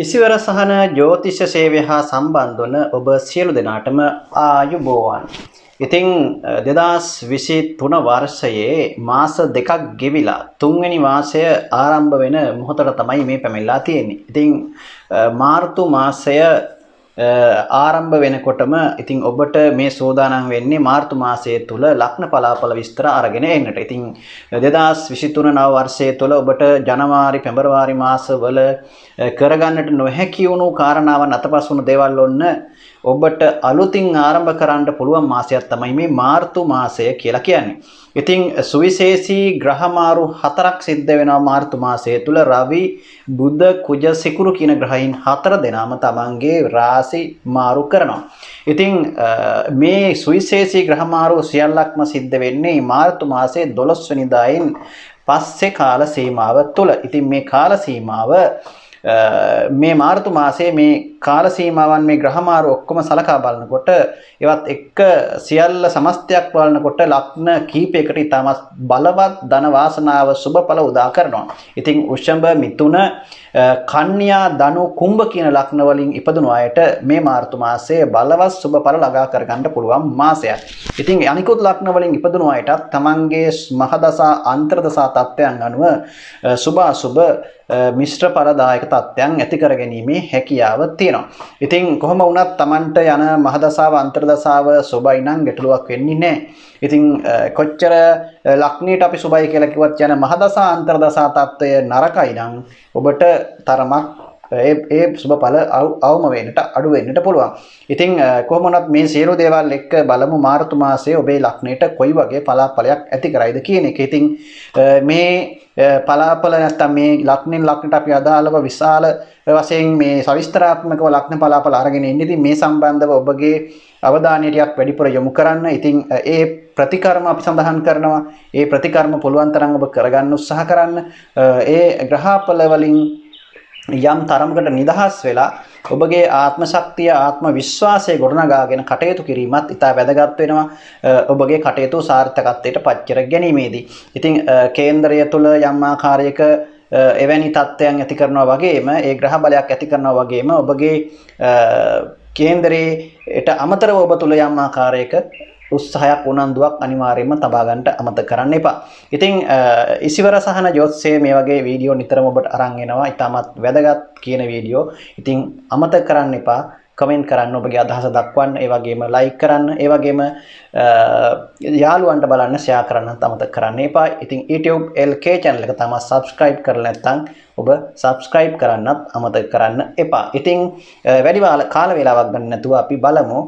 ඉසිවර සහන ජෝතිෂ සේවය හා සම්බන්ධවන ඔබ සියලු දෙනාටම ආයුබෝවන්. ඉතිං දෙදස් විසි තුන වර්ෂයේ මාස දෙකක් ගෙවිලා තුන්වැනි මාසය ආරම්භ වෙන මොහොතට තමයි මේ පැමිල්ලා තියෙන්නේ. ඉතිං මාර්තු මාසය ආරම්භ වෙනකොටම ඉතිං ඔබට මේ සෝදානම් වෙන්නේ මාර්තු මාසය තුළ ලක්න පලාපල විස්තර අරගෙන එන්නට. ඉතිං දෙදස් විසිතුන නව වර්ෂය තුළ ඔබට ජනවාරි පෙබරවාරි මාසවල කරගන්නට නොහැකි වුණු කාරණාවන් අතපස් වුණු දේවල් ඔන්න ඔබට අලුතින් ආරම්භ කරන්න පුළුවන් මාසයක් තමයි මේ මාර්තු මාසය කියලා කියන්නේ. ඉතින් සුවිශේෂී ග්‍රහමාරු හතරක් සිද්ධ වෙනවා මාර්තු මාසය තුළ රවි, බුධ, කුජ, සිකුරු කියන ග්‍රහයන් හතර දෙනාම තමන්ගේ රාශි මාරු කරනවා. ඉතින් මේ සුවිශේෂී ග්‍රහමාරු සියල්ලක්ම සිද්ධ වෙන්නේ මාර්තු මාසයේ 12 වෙනිදායින් පස්සේ කාල සීමාව තුළ. ඉතින් මේ කාල සීමාව මේ මාර්තු මාසේ මේ කාල සීමාවන් මේ ග්‍රහමාරු ඔක්කොම සලකා බලනකොට ඒවත් එක්ක සියල්ල සමස්තයක් බලනකොට ලග්න කීපයකට ඉතාමත් බලවත් ධන වාසනාව සුබඵල උදා කරනවා. ඉතින් වෘෂභ මිථුන කන්‍යා ධනු කුම්භ කියන ලග්න වලින් ඉපදුණු අයට මේ මාර්තු මාසයේ බලවත් සුබඵල ලගා කරගන්න පුළුවන් මාසයක්. ඉතින් අනිකුත් ලග්න වලින් ඉපදුණු අයටත් තමන්ගේ මහදසා අන්තර්දසා තත්ත්වයන් අනුව සුභ අසුභ මිශ්‍ර පලදායක තත්ත්වයන් ඇතිකර ගැනීමේ හැකියාව තියෙනවා. ඉතින් කොහොම වුණත් Tamanට යන මහදසාව අන්තර්දසාව සොබයි නම් ගැටලුවක් වෙන්නේ නැහැ. ඉතින් කොච්චර ලක්ෂණයට අපි සොබයි කියලා කිව්වත් යන මහදසා අන්තර්දසා තත්ත්වය නරකයි නම් ඔබට තරමක් ඒ සුබ පල අවම වෙනට අඩුවෙන්න්නට පුළුවන් ඉතිං කොමනත් මේ සේරු දේවල් එක්ක බලමු මාර්තුමාසේ ඔබේ ලක්නයට කොයි වගේ පලාපලයක් ඇති කරයිද කියන එක ඉතිං මේ පලාපල නැත්තම් මේ ලක්නින් ලක්නට අපි අදාළව විශාල වසයෙන් මේ සවිස්තරාත්මක ලක්න පලාපල අරගෙන ඉන්නති මේ සම්බන්ධව ඔබගේ අවධානයටයක් වැඩිපුර යොමු කරන්න ඉතිං ඒ ප්‍රතිකර්ම අපි සඳහන් කරනවා ඒ ප්‍රතිකර්ම පුළුවන්තරං ඔබ කරගන්න උත්සාහ කරන්න ඒ ග්‍රහාපල වලින් යම් තරමකට නිදහස් වෙලා ඔබගේ ආත්ම ශක්තිය ආත්ම විශ්වාසය ගොඩනගාගෙන කටයුතු කිරීමත් ඉතා වැදගත් වෙනවා ඔබගේ කටයුතු සාර්ථකත්වයට පත්කර ගැනීමේදී. ඉතින් කේන්දරය තුළ යම් ආකාරයක එවැනි තත්ත්වයන් ඇති කරනවා වගේම ඒ ග්‍රහ බලයක් ඇති කරනවා වගේම ඔබගේ කේන්දරයට අමතරව ඔබ තුළ යම් ආකාරයක උත්සාහයක් උනන්දුවක් අනිවාර්යයෙන්ම තබා ගන්නට අමතක කරන්න එපා. ඉතින් ඉසිවර සහන ජොත්සේ මේ වගේ වීඩියෝ නිතරම ඔබට අරන් එනවා. ඊටමත් වැදගත් කියන වීඩියෝ. ඉතින් අමතක කරන්න එපා. කමෙන්ට් කරන්න ඔබගේ අදහස දක්වන්න ඒවගේම ලයි කරන්න ඒවගේම යාලුවන්ට බලන්න සයා කරන්න තමත කරන්න එපා ඉතින් YouTube LK චැනල එක තම සබස්ක්‍රයිබ් කරල ඇත්තං ඔබ සබස්ක්‍රයිබ් කරන්නත් අමත කරන්න එපා ඉතිං වැඩිවාල කාල වෙලාවක් ගන්න නැතුව අපි බලමු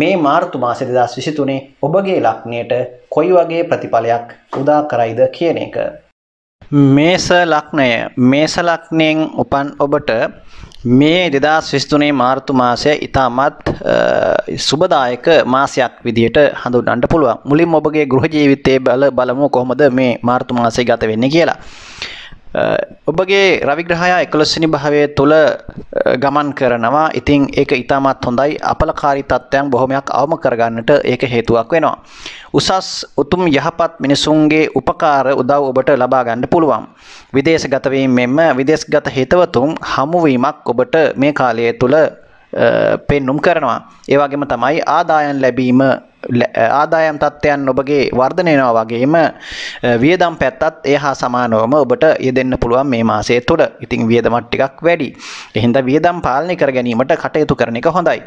මේ මාර්තු මාස දෙදස් විසිතුනේ ඔබගේ ලක්නයට කොයි වගේ ප්‍රතිඵලයක් උදා කරයිද කියන එක මේස ලක්නය මේස ලක්නයෙන් උපන් ඔබට මේ දෙදස් විස්තුනේ මාර්තු මාසය ඉතාමත් සුබදායක මාසයක් විදියට හඳුන්න්නට පුළුව මුලින් ඔබගේ ගෘහ ජීවිතය බල බලමු කොහොමද මේ මාර්තු මාසය ගත වෙන්න කියලා. ඔබගේ රවිග්‍රහයා එකොළොස්සනි භාවය තුළ ගමන් කරනවා ඉතිං ඒක ඉතාමත් හොඳයි අපලකාරි තත්ත්වයන් බොහොමයක් අවම කරගන්නට ඒක හේතුවක් වෙනවා. උසස් උතුම් යහපත් මිනිසුන්ගේ උපකාර උදව් ඔබට ලබාගන්න පුළුවන්. විදේශගතවීම මෙම විදේශගත හිතවතුම් හමුවීමක් ඔබට මේ කාලය තුළ පෙන්නුම් කරනවා. ඒවගේම තමයි ආදායන් ලැබීම ආදායම් තත්ත්වයන් ඔබගේ වර්ධනයනවා වගේම වියදම් පැත්තත් ඒ හා සමානවම ඔබට යෙදෙන්න පුළුවන් මේ මාසය තුළ ඉතිං වියදමත් ටිකක් වැඩි එහින්ද වියදම් පාලනය කර ගැනීමට කටයුතු කරන එක හොඳයි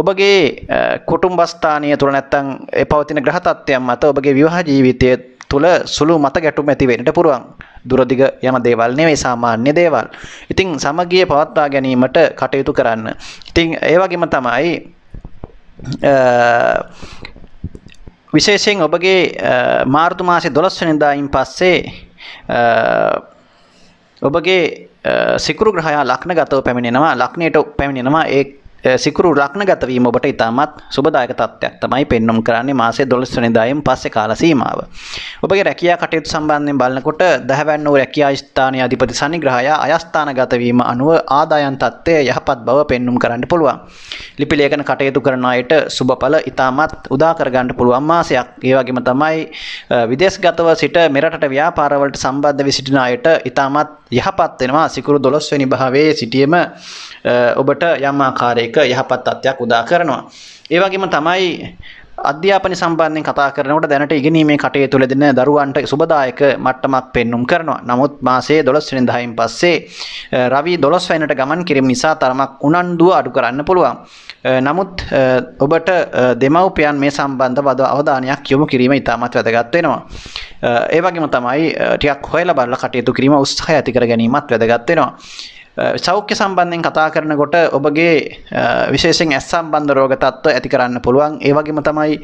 ඔබගේ කුටුම්බස්ථානය තුළ නැත්තං පවතින ග්‍රහතත්වයන් මත ඔබගේ විවාහ ජීවිතය තුළ සුළු මත ගැටුම් ඇතිවෙනට පුළුවන් දුරදිග යන දේවල් නෙවෙයි සාමාන්‍ය දේවල් ඉතිං සමගිය පවත්වා ගැනීමට කටයුතු කරන්න ඉතිං ඒවගේම තමයි විශේෂයෙන් ඔබගේ මාර්තු මාසේ දොළස්වනිදායින් පස්සේ ඔබගේ සිකරු ග්‍රහයා ලක්න ගතව පැමිණෙනවා ලක්නයට පැමිණෙනවා ඒ සිකුරු ලක්න ගතවීම ඔබට ඉතාමත් සුබදායක තත්ත්වයක් තමයි පෙන්වම් කරන්නේ මාසේ 12 වෙනිදායින් පස්සේ කාල සීමාව. ඔබගේ රැකියා කටයුතු සම්බන්ධයෙන් බලනකොට දහවැන්න වූ රැකියා ස්ථානයේ අධිපති සනිග්‍රහයා අයස්ථානගත වීම අනුව ආදායම් තත්ත්වය යහපත් බව පෙන්වම් කරන්න පුළුවන්. ලිපි ලේඛන කටයුතු කරන අයට සුබඵල ඉතාමත් උදා කර ගන්න පුළුවන් මාසයක්. ඒ වගේම තමයි විදේශගතව සිට මෙරටට ව්‍යාපාරවලට සම්බන්ධ වී සිටින අයට ඉතාමත් යහපත් වෙනවා. සිකුරු 12 වෙනි භාවයේ සිටීම ඔබට යම් ආකාරයක ඒක යහපත් තත්ත්වයක් උදා කරනවා. ඒ වගේම තමයි අධ්‍යාපන සම්බන්ධයෙන් කතා කරනකොට දැනට ඉගෙනීමේ කටයුතු වලදී දෙන දරුවන්ට සුබදායක මට්ටමක් පෙන්눔 කරනවා. නමුත් මාසයේ 12 වෙනිදා ඉන් පස්සේ රවි 12 වෙනිට ගමන් කිරීම නිසා තරමක් උනන්දුව අඩු කරන්න පුළුවන්. නමුත් ඔබට දෙමව්පියන් මේ සම්බන්ධව අවධානයක් යොමු කිරීම ඉතාමත් වැදගත් වෙනවා. ඒ වගේම තමයි ටිකක් හොයලා බලලා කටයුතු කිරීම උත්සාහය ඇති කර ගැනීමත් වැදගත් වෙනවා. සෞඛ්‍ය සම්බන්ධයෙන් කතා කරනකොට ඔබගේ විශේෂෙන් ඇස් සම්බන්ධ රෝග තත්ත්ව ඇති කරන්න පුළුවන් ඒවගේම තමයි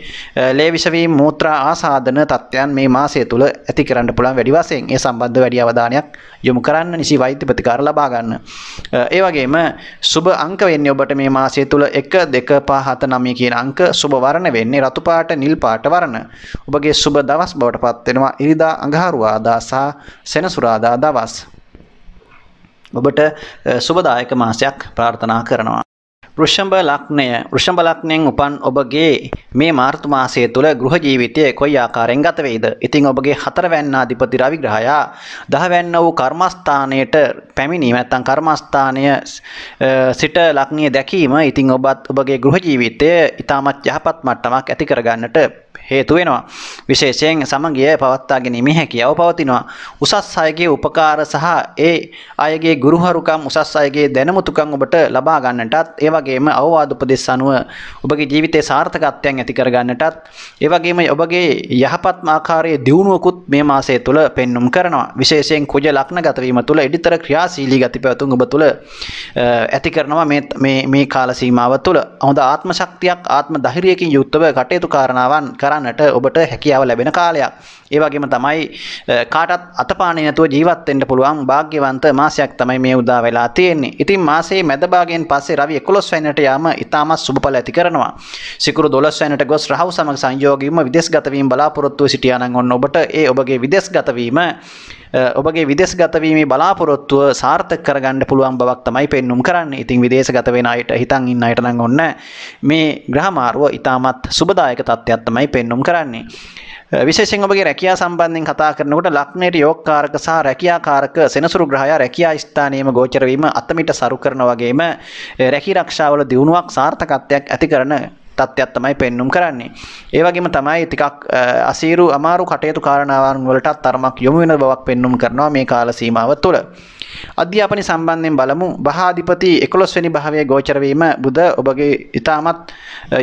ලේවිෂවීම් මූත්‍රා ආසාධන තත්ත්වයන් මේ මාසය තුළ ඇති කරන්න පුළන් වැඩිවසයෙන් ඒ සම්බන්ධ වැඩි අවධානයක් යොමු කරන්න නිසි වෛත්‍ය ප්‍රතිකාර ලබාගන්න ඒවගේම සුබ අංක වෙන්න ඔබට මේ මාසය තුළ එක දෙක පාහත නමය කියන අංක සුබ වරණ වෙන්නේ රතුපාට නිල් පාට වරණ ඔබගේ සුබ දවස් බවට පත්වෙනවා ඉරිදා අඟහරුවාදා සහ සෙනසුරාදා දවස් ඔබට සුබදායක මාසයක් ප්‍රාර්ථනා කරනවා වෘෂභ ලග්නය වෘෂභ ලග්නයෙන් උපන් ඔබගේ මේ මාර්තු මාසය තුළ ගෘහ ජීවිතය කොයි ආකාරයෙන් ගත වේද? ඉතින් ඔබගේ හතරවැන්න අධිපති රවි ග්‍රහයා දහවැන්න වූ කර්මස්ථානයට පැමිණීම නැත්නම් කර්මස්ථානය සිට ලග්නය දැකීම ඉතින් ඔබත් ඔබගේ ගෘහ ජීවිතය ඉතාමත් යහපත් මට්ටමක් ඇති කරගන්නට හේතු වෙනවා. විශේෂයෙන් සමගිය පවත්වා ගැනීමේ හැකියාව පවතිනවා. උසස් අයගේ උපකාර සහ ඒ අයගේ ගුරුහරුකම් උසස් අයගේ දැනුමුතුකම් ඔබට ලබා ගන්නටත් ඒ වගේම අවවාද උපදෙස් අනුව ඔබගේ ජීවිතයේ සාර්ථකත්වයන් ඇති කරගන්නටත් ඒ වගේම ඔබගේ යහපත් ආකාරයේ දියුණුවකුත් මේ මාසය තුළ පෙන්눔 කරනවා. විශේෂයෙන් කුජ ලග්නගත වීම තුළ ඉදිරිතර ක්‍රියාශීලී ගති පැවතුම් ඔබ තුළ ඇති කරනවා මේ මේ මේ කාල සීමාව තුළ. හොඳ ආත්ම ශක්තියක් ආත්ම ධෛර්යයකින් යුක්තව කටයුතු කාරණාවන් කරන්නට ඔබට හැකියාව ලැබෙන කාලයක්. ඒ වගේම තමයි කාටත් අතපානේ නැතුව ජීවත් වෙන්න පුළුවන් වාග්යවන්ත මාසයක් තමයි මේ උදා වෙලා තියෙන්නේ. ඉතින් මාසයේ මැද භාගයෙන් පස්සේ රවි 11 වැන්නට යාම ඉතාමත් සුබඵල ඇති කරනවා. සිකුරු 12 වැන්නට ගොස් රහව් සමග සංයෝගීවම විදේශගත වීම බලාපොරොත්තු සිටියානම් ඔන්න ඔබට ඒ ඔබගේ විදේශගත වීම ඔබගේ විදේශගත වීමේ බලාපොරොත්තුව සාර්ථක කරගන්න පුළුවන් බවක් තමයි පෙන්눔 කරන්නේ. ඉතින් විදේශගත වෙන අයට හිතන් ඉන්න අයට නම් ඔන්න මේ ග්‍රහ මාරුව ඉතාමත් සුබදායක තත්ත්වයක් තමයි පෙන්눔 කරන්නේ. විශේෂෙන් ඔබගේ රැකියා සම්බන්ධයෙන් කතා කරනකොට ලක්නයට යෝගකාරක සහ රැකියාකාරක සෙනසුරු ග්‍රහයා රැකියා ස්ථානයේම ගෝචර වීම අත්මිට සරු කරන වගේම රැකී රක්ෂාවල දියුණුවක් සාර්ථකත්වයක් ඇති කරන තත්ත්වයක් තමයි පෙන්නුම් කරන්නේ. ඒ වගේම තමයි ටිකක් අසීරු අමාරු කටයුතු කාරණාවන් වලටත් තරමක් යොමු වෙන බවක් පෙන්නුම් කරනවා මේ කාල සීමාව තුළ. අධ්‍යාපන සම්බන්ධයෙන් බලමු බහාධිපති 11 වෙනි භාවයේ ගෝචර වීම බුද ඔබගේ ඊටමත්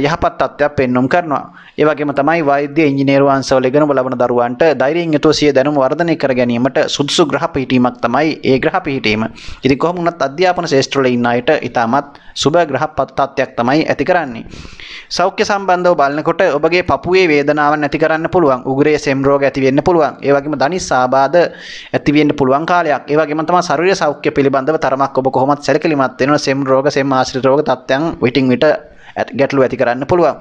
යහපත් තත්ත්වයක් පෙන්වුම් කරනවා. ඒ වගේම තමයි වෛද්‍ය ඉංජිනේරු අංශවල ඉගෙන ලබන දරුවන්ට ධෛර්යයෙන් යුතුව සිය දැනුම වර්ධනය කර ගැනීමට සුදුසු ග්‍රහ පිහිටීමක් තමයි ඒ ග්‍රහ පිහිටීම. ඉතින් කොහොම වුණත් අධ්‍යාපන ශාස්ත්‍රවල ඉන්න අයට ඊටමත් සුබ ග්‍රහ තත්ත්වයක් තමයි ඇති කරන්නේ. සෞඛ්‍ය සම්බන්ධව බලනකොට ඔබගේ පපුවේ වේදනාවක් නැති කරන්න පුළුවන්. උගුරේ සෙම් රෝග ඇති වෙන්න පුළුවන්. ඒ වගේම දණිස් ආබාධ ඇති වෙන්න පුළුවන් කාලයක්. ඒ වගේම තමයි ශරීර සෞඛ්‍ය පිළිබඳව තරමක් ඔබ කොහොමත් සැලකිලිමත් වෙනවා සෙම් රෝග සෙම් ආශ්‍රිත රෝග තත්ත්වයන් විටින් විට ගැටලු ඇති කරන්න පුළුවන්.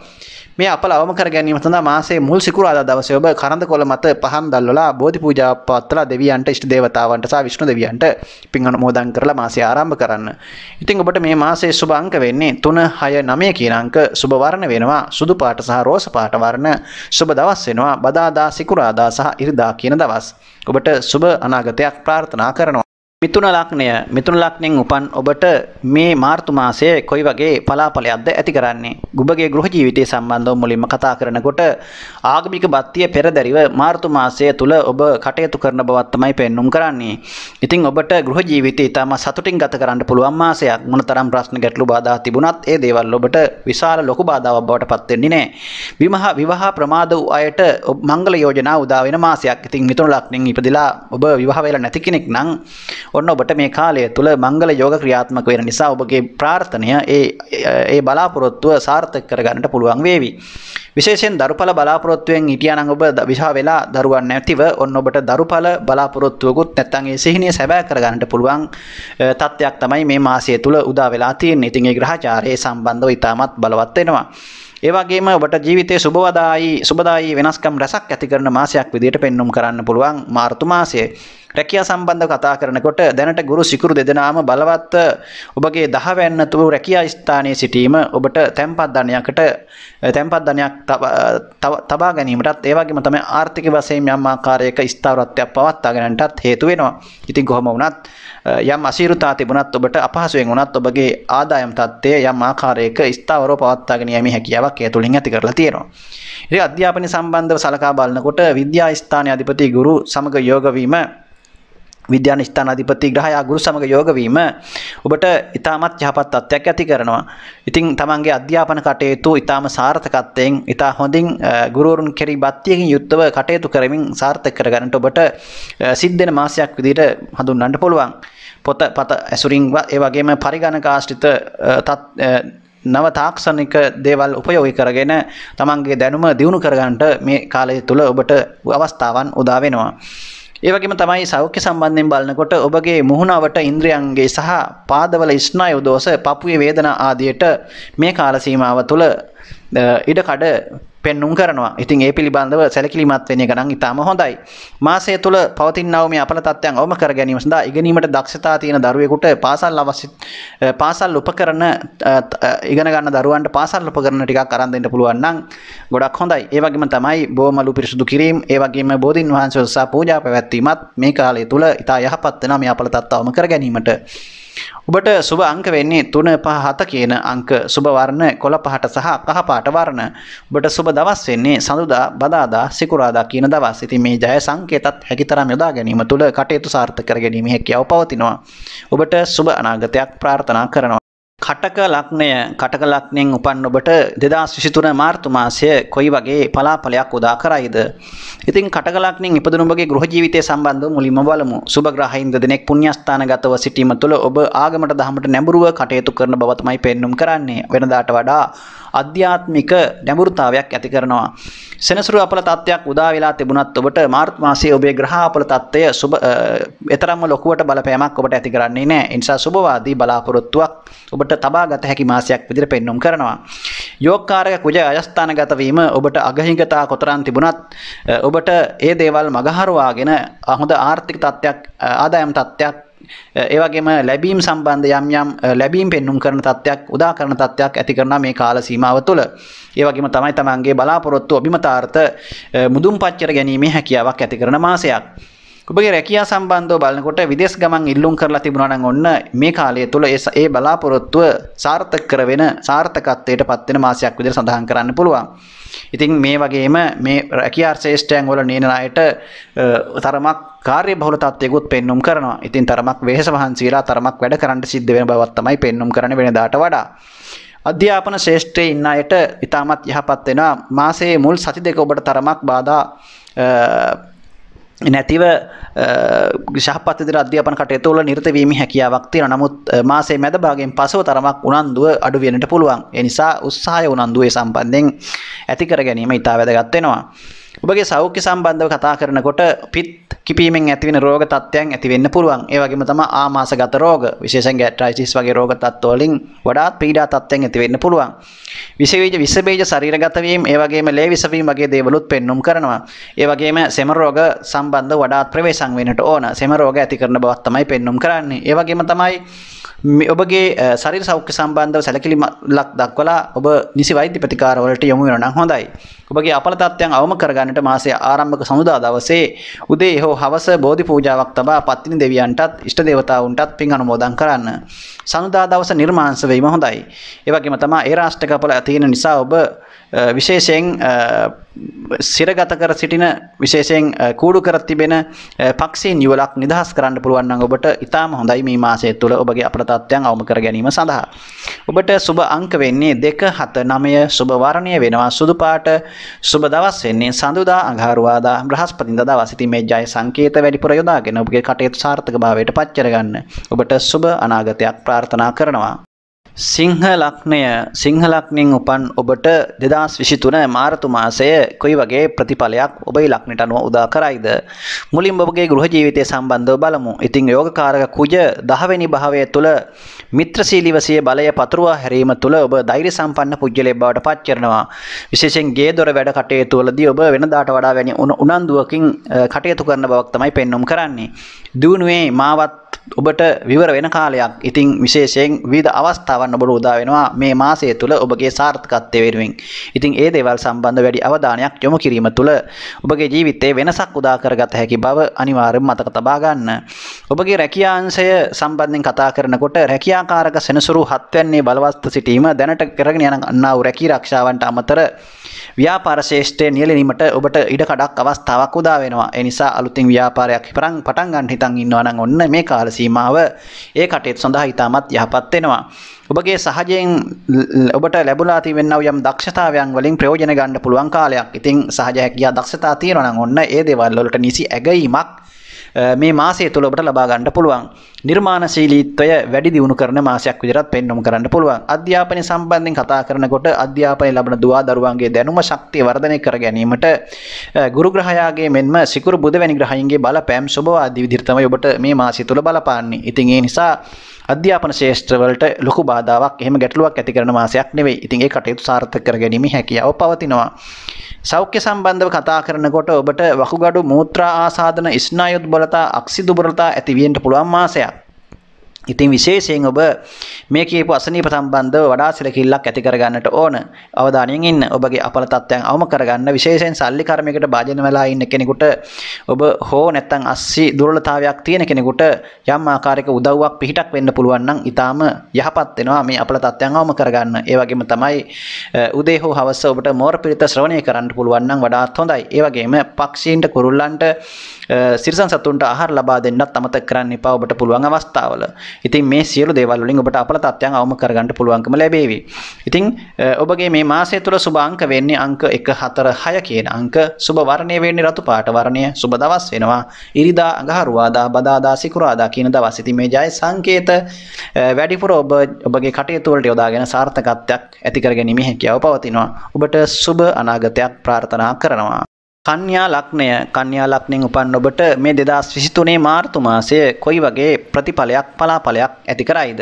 මේ අප ලවම කර ගැනීම සඳහා මාසේ මුල් සිකුරාදා දවසේ ඔබ කරඳකොළ මත පහන් දැල්වලා බෝධි පූජා පවත්වලා දෙවියන්ට ඉෂ්ට දේවතාවන්ට සහ විෂ්ණු දෙවියන්ට පින් අනුමෝදන් කරලා මාසය ආරම්භ කරන්න. ඉතින් ඔබට මේ මාසයේ සුබ අංක වෙන්නේ 3 6 9 කියන අංක සුබ වර්ණ වෙනවා. සුදු පාට සහ රෝස පාට වර්ණ සුබ දවස් වෙනවා. බදාදා සිකුරාදා සහ ඉරිදා කියන දවස්. ඔබට සුබ අනාගතයක් ප්‍රාර්ථනා කරනවා. මිතුන ලක්ෂණය මිතුන ලක්ෂණයෙන් උපන් ඔබට මේ මාර්තු මාසයේ කොයි වගේ පලාපලයක්ද ඇති කරන්නේ ඔබගේ ගෘහ ජීවිතය සම්බන්ධව මුලින්ම කතා කරනකොට ආගමික බත්තිය පෙරදරිව මාර්තු මාසය තුල ඔබ කටයුතු කරන බවත් තමයි පෙන්눔 කරන්නේ ඉතින් ඔබට ගෘහ ජීවිතය ඉතාම සතුටින් ගත කරන්න පුළුවන් මාසයක් මොනතරම් ප්‍රශ්න ගැටලු බාධා තිබුණත් ඒ දේවල් ඔබට විශාල ලොකු බාධාවක් බවට පත් වෙන්නේ නැහැ විවාහ විවාහ ප්‍රමාද වූ අයට මංගල යෝජනා උදා වෙන මාසයක් ඉතින් මිතුන ලක්ෂණයෙන් ඉපදිලා ඔබ විවාහ වෙලා නැති කෙනෙක් නම් ඔන්න ඔබට මේ කාලය තුළ මංගල යෝග ක්‍රියාත්මක වෙන නිසා ඔබගේ ප්‍රාර්ථනය ඒ ඒ බලාපොරොත්තුව සාර්ථක කරගන්නට පුළුවන් වේවි. විශේෂයෙන් දරුඵල බලාපොරොත්තුවෙන් හිටියානම් ඔබ විසා වෙලා දරුවන් නැතිව ඔන්න ඔබට දරුඵල බලාපොරොත්තුවකුත් නැත්නම් ඒ සිහිනය සැබෑ කරගන්නට පුළුවන් තත්ත්වයක් තමයි මේ මාසය තුල උදා වෙලා තියෙන්නේ. ඉතින් ඒ ග්‍රහචාරයේ සම්බන්ධව ඉතාමත් බලවත් වෙනවා. ඒ වගේම ඔබට ජීවිතයේ සුබවදායි සුබදායි වෙනස්කම් රැසක් ඇති කරන මාසයක් විදිහට පෙන්눔 කරන්න පුළුවන් මාර්තු මාසය. රැකියා සම්බන්ධ කතා කරනකොට දැනට ගුරු සිකුරු දෙදෙනාම බලවත් ඔබගේ දහවැන්නතු රැකියා ස්ථානයේ සිටීම ඔබට තැන්පත් ධනයකට තැන්පත් ධනයක් තබා ගැනීමටත් ඒ වගේම තමයි ආර්ථික වශයෙන් යම් ආකාරයක ස්ථාවරත්වයක් පවත්වා ගැනීමටත් හේතු වෙනවා. ඉතින් කොහොම වුණත් යම් අසීරුතා තිබුණත් ඔබට අපහසුවෙන් වුණත් ඔබගේ ආදායම් තත්ත්වය යම් ආකාරයක ස්ථාවරව පවත්වාගෙන යෑමේ හැකියාවක් ඒ තුලින් ඇති කරලා තියෙනවා. ඉතින් අධ්‍යාපන සම්බන්ධව සලකා බලනකොට විද්‍යා ස්ථාන අධිපති ගුරු සමග යෝග වීම විද්‍යාන ස්ථානාධිපති ග්‍රහයා ගුරු සමග යෝගවීම ඔබට ඉතාමත් යහපත් අත්යක් ඇති කරනවා. ඉතින් තමන්ගේ අධ්‍යාපන කටයුතු ඉතාම සාර්ථකත්වයෙන් ඉතා හොඳින් ගුරුවරුන් කෙරි බත්තියකින් යුත්තව කටයුතු කරමින් සාර්ථක කරගන්නට ඔබට සිද්ධෙන මාසයක් විදිහට හඳුන්වන්න පුළුවන්. පොත පත ඇසුරින් ඒ වගේම පරිගණක ආශ්‍රිත නව තාක්ෂණික දේවල් උපයෝගී කරගෙන තමන්ගේ දැනුම දියුණු කරගන්නට මේ කාලය තුළ ඔබට අවස්ථාවන් උදා වෙනවා. ඒවගේම තමයි සෞඛ්‍ය සම්බන්ධයෙන් බලනකොට ඔබගේ මුහුණාවට ඉන්ද්‍රියන්ගේ සහ පාදවල ස්නායු දෝෂ, පපුවේ වේදනා ආදියට මේ කාල සීමාව තුළ ඉඩ කඩ පෙන්නුම් කරනවා ඉතින් ඒ පිළිබඳව සැලකිලිමත් වෙන එක නම් ඉතාම හොඳයි මාසය තුළ පවතිනව මේ අපල තත්ත්වයන් අවම කර ගැනීම සඳහා ඉගෙනීමට දක්ෂතා තියෙන දරුවෙකුට පාසල් අවශ්‍ය පාසල් උපකරණ ඉගෙන ගන්න දරුවන්ට පාසල් උපකරණ ටිකක් අරන් දෙන්න පුළුවන් නම් ගොඩක් හොඳයි ඒ වගේම තමයි බොමලු පිරිසුදු කිරීම ඒ වගේම බෝධින් වහන්සේ උදෙසා පූජා පැවැත්වීමත් මේ කාලය තුළ ඉතා යහපත් වෙනවා මේ අපල තත්ත්වයම කර ගැනීමට ඔබට සුබ අංක වෙන්නේ 3 5 7 කියන අංක සුබ වර්ණ කොළ පහට සහ කහ පාට වර්ණ. ඔබට සුබ දවස් වෙන්නේ සඳුදා, බදාදා, සිකුරාදා කියන දවස්. ඉතින් මේ ජය සංකේතත් හැකිතරම් යොදා ගැනීම තුළ කටයුතු සාර්ථක කර ගැනීම හැකියාව පවතිනවා. ඔබට සුබ අනාගතයක් ප්‍රාර්ථනා කරනවා. කටක ලක්නය කටක ලක්නයෙන් උපන් ඔබට දෙදස් විසිතුන මාර්තු මාසය කොයි වගේ පලාපලයක් උදා කරයිද. ඉතින් කටකලක්නින් ඉපදනුගේ ගෘහ ජීවිතය සම්බන්ධ මුලිම බලමු සුභග්‍රහහින්ද දෙනෙක් පුුණ්‍යස්ථාන ගතව සිටීම තුළ ඔබ ආගමට දහමට නැඹරුව කටයුතු කරන බවතමයි පෙන්නුම් කරන්නේ වෙනදාට වඩා අධ්‍යාත්මික නැඹුරුතාවයක් ඇති කරනවා. සෙනසුරු අපල තත්ත්වයක් උදා වෙලා තිබුණත් ඔබට මාර්ත් මාසයේ ඔබේ ග්‍රහ අපල තත්ත්වය සුබ තරම්ම ලොකුවට බලපෑමක් ඔබට ඇති කරන්නේ නැහැ. ඒ නිසා සුබවාදී බලාපොරොත්තුවක් ඔබට තබා ගත හැකි මාසයක් විදිහට පෙන්වුම් කරනවා. යෝගකාරක කුජ අයස්ථානගත වීම ඔබට අගහිඟතා කොතරම් තිබුණත් ඔබට ඒ දේවල් මගහරවාගෙන හොඳ ආර්ථික තත්ත්වයක් ආදායම් තත්ත්වයක් ඒවගේම ලැබීම් සම්බන්ධ යම් යම් ලැබීම් පෙන්නුම් කරන තත්ත්වයක් උදා කරන තත්ත්වයක් ඇති කරන මේ කාල සීමාව තුළ ඒවගේම තමයි තමන්ගේ බලාපොරොත්තු අභිමතාර්ථ මුදුම් පච්චර ගැනීමේ හැකියාවක් ඇති කරන මාසයක් ඔබගේ රැකියා සම්බන්ධව බලනකොට විදේශ ගමන් ඉල්ලුම් කරලා තිබුණා නම් ඔන්න මේ කාලය තුල ඒ බලාපොරොත්තුව සාර්ථක කරවෙන සාර්ථකත්වයට පත්වෙන මාසයක් විදිහට සඳහන් කරන්න පුළුවන්. ඉතින් මේ වගේම මේ රැකියා ශ්‍රේෂ්ඨයන් වල නියන අයට තරමක් කාර්ය බහුල තත්ත්වයකුත් පෙන්눔 කරනවා. ඉතින් තරමක් වෙහෙස වහන්සියලා තරමක් වැඩ කරන්න සිද්ධ වෙන බවත් තමයි පෙන්눔 කරන්නේ වෙනදාට වඩා. අධ්‍යාපන ශ්‍රේෂ්ඨයේ ඉන්න අයට ඉතාමත් යහපත් වෙනවා. මාසයේ මුල් සති දෙක ඔබට තරමක් බාධා නැතිව ශහපතිර අධ්‍යාපන කටයතුවල නිර්තවීම හැකියාවක් තියෙන නමුත් මාසේ මැද භාගෙන් පසව තරමක් උනන්දුව අඩු වෙනට පුළුවන් එනිසා උත්සාහය උනන්දුවේ සම්බන්ධයෙන් ඇතිකර ගැනීම ඉතා වැදගත්වෙනවා. ඔබගේ සෞඛ්‍ය සම්බන්ධව කතා කරනකොට පිත් කිපීමෙන් ඇතිවෙන රෝග තත්ත්වයන් ඇති වෙන්න පුළුවන්. ඒ වගේම තමයි ආමාශගත රෝග, විශේෂයෙන් ගැස්ට්‍රයිටිස් වගේ රෝග තත්ත්ව වලින් වඩාත් පීඩා තත්ත්වයන් ඇති වෙන්න පුළුවන්. විෂ බීජ විෂ බීජ ශරීරගත වීම, ඒ වගේම ලේ විෂ වීම වගේ දේවලුත් පෙන්눔 කරනවා. ඒ වගේම සෙම රෝග සම්බන්ධ වඩාත් ප්‍රවේශම් වෙන්නට ඕන. සෙම රෝග ඇති කරන බවක් තමයි පෙන්눔 කරන්නේ. ඒ වගේම තමයි ඔබගේ සරි සෞඛ්‍ය සම්බන්ධව සැලකිලිමලක් දක්වලා ඔබ නිසි වෛද්‍ය ප්‍රතිකාරවලට යොමු වෙනවා නම් හොඳයි. ඔබගේ අපල තත්ත්වයන් අවම කරගන්නට මාසයේ ආරම්භක සමුදා දවසේ උදේ හෝ හවස බෝධි පූජාවක් තබා පත්තිනි දෙවියන්ටත් ඉෂ්ට දේවතාවුන්ටත් පින් අනුමෝදන් කරන්න. සනුදා දවස නිර්මාංශ වීම හොඳයි. ඒ වගේම තමයි ඒ රාෂ්ට්‍රකපල තියෙන නිසා ඔබ විශේෂයෙන් සිරගත කර සිටින විශේෂයෙන් කූඩු කර තිබෙන පක්ෂීන් යුවලක් නිදහස් කරන්න පුළුවන් නම් ඔබට ඊටාම හොඳයි මේ මාසය තුළ ඔබගේ අපල තත්ත්වයන් අවම කර ගැනීම සඳහා. ඔබට සුබ අංක වෙන්නේ දෙක හත නමය සුභවරණය වෙනවා සුදුපාට සුබ දවස් වෙන්නේ සඳුදා අඟහරුවාදා බ්‍රහස්පතින්ද දවසිති මේ ජය සංකේත වැඩිපුර යොදාගෙන ඔබගේ කටයුතු සාර්ථක භාවයට පච්චරගන්න. ඔබට සුබ අනාගතයක් ප්‍රාර්ථනා කරනවා. සිංහ ලක්නය සිංහලක්නින් උපන් ඔබට දෙදස් විසිතුන මාර්තු මාසය කොයි වගේ ප්‍රතිඵලයක් ඔබයි ලක්නට අනුව උදා කරයිද. මුලින් ඔබගේ ගෘහ ජීවිතය සම්බන්ධව බලමු. ඉතිං යෝගකාරක කුජ දහවැනි භාවය තුළ මිත්‍රශීලිවසය බලය පතුරවා හැරීම තුළ ඔබ දෛරි සම්පන්න පුද්ගලය බවට පත්චරනවා. විශේෂෙන් ගේ දොර වැඩ කටයතුවලදී ඔබ වෙනදාට වඩා වැනි උනන්දුවකින් කටයතු කරන බවක් තමයි පෙන්නුම් කරන්නේ. දියුණුවේ මාවත් ඔබට විවර වෙන කාලයක් ඉතිං විශේෂයෙන් විධ අවස්ථාවන්න ඔබට උදා වෙනවා මේ මාසය තුළ ඔබගේ සාර්ථකත්වය වෙනුවෙන් ඉතිං ඒ දේවල් සම්බන්ධ වැඩි අවධානයක් යොමු කිරීම තුළ ඔබගේ ජීවිතේ වෙනසක් උදා කරගත හැකි බව අනිවාර්යෙන් මතක තබා ගන්න ඔබගේ රැකියාංශය සම්බන්ධයෙන් කතා කරනකොට රැකියාකාරක සෙනසුරු හත්වැන්නේ බලවස්ත සිටීම දැනට කරගෙන යන අන්නා වූ රැකී රක්ෂාවන්ට අමතර ව්‍යාපාර ශේෂ්ඨය නියැලීමට ඔබට ඉඩ කඩක් අවස්ථාවක් උදා වෙනවා ඒ නිසා අලුතින් ව්‍යාපාරයක් පටන් ගන්න හිතන් ඉන්නවා නම් ඔන්න මේ කාලය කාල සීමාව ඒ කටයුතු සඳහා ඉතාමත් යහපත් වෙනවා. ඔබගේ සහජයෙන් ඔබට ලැබුණා තියෙනව යම් දක්ෂතාවයන් වලින් ප්‍රයෝජන ගන්න පුළුවන් කාලයක්. ඉතින් සහජ හැකියා දක්ෂතා තියෙනවා නම් ඔන්න ඒ දේවල් වලට නිසි ඇගීමක් මේ මාසය තුළ ඔබට ලබා ගන්න පුළුවන්. නිර්මාණශීලීත්වය වැඩි දියුණු කරන මාසයක් විදිහට පෙන්වමු කරන්න පුළුවන්. අධ්‍යාපනය සම්බන්ධයෙන් කතා කරනකොට අධ්‍යාපනය ලබන දුවා දරුවන්ගේ දැනුම ශක්තිය වර්ධනය කර ගැනීමට ගුරු ග්‍රහයාගේ මෙන්ම සිකුරු බුද වැනි ග්‍රහයින්ගේ බලපෑම් ස්වභාවදී විදිහට තමයි ඔබට මේ මාසය තුළ බලපාන්නේ. ඉතින් ඒ නිසා අධ්‍යාපන ශේෂත්‍රවලට ලොකු බාධාවක් එහෙම ගැටලුවක් ඇති කරන මාසයක් නෙවෙයි. ඉතින් ඒ කටයුතු සාර්ථක කර ගැනීම හැකියාව පවතිනවා. සෞඛ්‍ය සම්බන්ධව කතා කරනකොට ඔබට වකුගඩු මූත්‍රා ආසාදන ස්නායු දුබලතා අක්සි දුබලතා ඇති වෙන්න පුළුවන් මාසයක්. ඉතින් විශේෂයෙන් ඔබ මේ කියපු අසනීප සම්බන්ධව වඩා සිලකිල්ලක් ඇති කරගන්නට ඕන. අවධානයෙන් ඉන්න. ඔබගේ අපල තත්ත්වයන් අවම කරගන්න විශේෂයෙන් සල්ලි කර්මයකට භාජන වෙලා ඉන්න කෙනෙකුට ඔබ හෝ නැත්නම් ASCII දුර්වලතාවයක් තියෙන කෙනෙකුට යම් ආකාරයක උදව්වක් පිහිටක් වෙන්න පුළුවන් නම් ඊටාම යහපත් වෙනවා මේ අපල තත්ත්වයන් අවම කරගන්න. ඒ වගේම තමයි උදේ හෝ හවස ඔබට මෝර පිරිත ශ්‍රවණය කරන්න පුළුවන් නම් වඩාත් හොඳයි. ඒ වගේම පක්ෂීන්ට කුරුල්ලන්ට සිරිසන් සතුන්ට ආහාර ලබා දෙන්නත් අමතක කරන්න එපා ඔබට පුළුවන් අවස්ථාවල. ඉතින් මේ සියලු දේවල් වලින් ඔබට අපල තත්ත්වයන් අවම කරගන්න පුළුවන්කම ලැබේවි. ඉතින් ඔබගේ මේ මාසය තුළ සුබ අංක වෙන්නේ අංක 1 4 6 කියන අංක. සුබ වර්ණය වෙන්නේ රතු පාට වර්ණය. සුබ දවස් වෙනවා. ඉරිදා අඟහරුවාදා බදාදා සිකුරාදා කියන දවස්. ඉතින් මේ ජය සංකේත වැඩිපුර ඔබ ඔබගේ කටයුතු වලට යොදාගෙන සාර්ථකත්වයක් ඇති කර ගැනීමේ හැකියාව පවතිනවා. ඔබට සුබ අනාගතයක් ප්‍රාර්ථනා කරනවා. කන්‍යා ලක්නය කන්‍යා ලක්නෙන් උපන් ඔබට මේ දෙදස් විසිතුනේ මාර්තු මාසය කොයි වගේ ප්‍රතිඵලයක් පලාඵලයක් ඇති කරයිද.